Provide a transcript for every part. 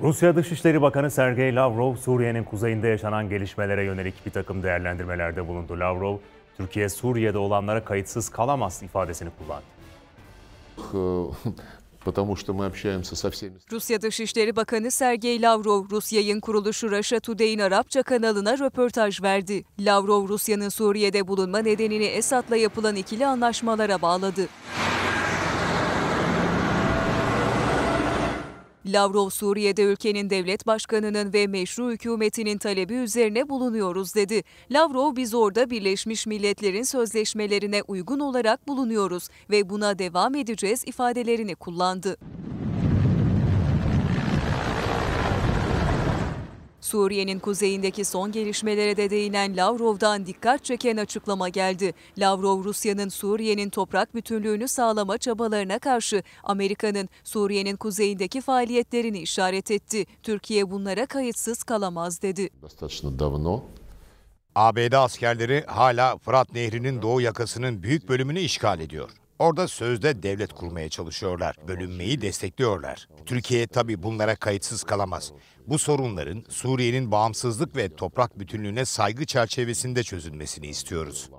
Rusya Dışişleri Bakanı Sergey Lavrov, Suriye'nin kuzeyinde yaşanan gelişmelere yönelik bir takım değerlendirmelerde bulundu. Lavrov, Türkiye Suriye'de olanlara kayıtsız kalamaz ifadesini kullandı. Rusya Dışişleri Bakanı Sergey Lavrov, Rusya'nın kuruluşu Russia Today'in Arapça kanalına röportaj verdi. Lavrov, Rusya'nın Suriye'de bulunma nedenini Esad'la yapılan ikili anlaşmalara bağladı. Lavrov Suriye'de ülkenin devlet başkanının ve meşru hükümetinin talebi üzerine bulunuyoruz dedi. Lavrov biz orada Birleşmiş Milletler'in sözleşmelerine uygun olarak bulunuyoruz ve buna devam edeceğiz ifadelerini kullandı. Suriye'nin kuzeyindeki son gelişmelere de değinen Lavrov'dan dikkat çeken açıklama geldi. Lavrov, Rusya'nın Suriye'nin toprak bütünlüğünü sağlama çabalarına karşı Amerika'nın Suriye'nin kuzeyindeki faaliyetlerini işaret etti. Türkiye bunlara kayıtsız kalamaz dedi. ABD askerleri hala Fırat Nehri'nin doğu yakasının büyük bölümünü işgal ediyor. Orada sözde devlet kurmaya çalışıyorlar. Bölünmeyi destekliyorlar. Türkiye tabii bunlara kayıtsız kalamaz. Bu sorunların Suriye'nin bağımsızlık ve toprak bütünlüğüne saygı çerçevesinde çözülmesini istiyoruz.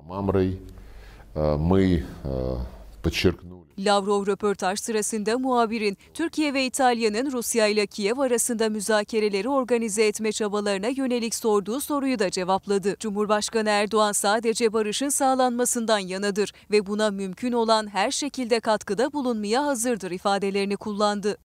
Э, э, Lavrov röportaj sırasında muhabirin Türkiye ve İtalya'nın Rusya ile Kiev arasında müzakereleri organize etme çabalarına yönelik sorduğu soruyu da cevapladı. Cumhurbaşkanı Erdoğan sadece barışın sağlanmasından yanadır ve buna mümkün olan her şekilde katkıda bulunmaya hazırdır ifadelerini kullandı.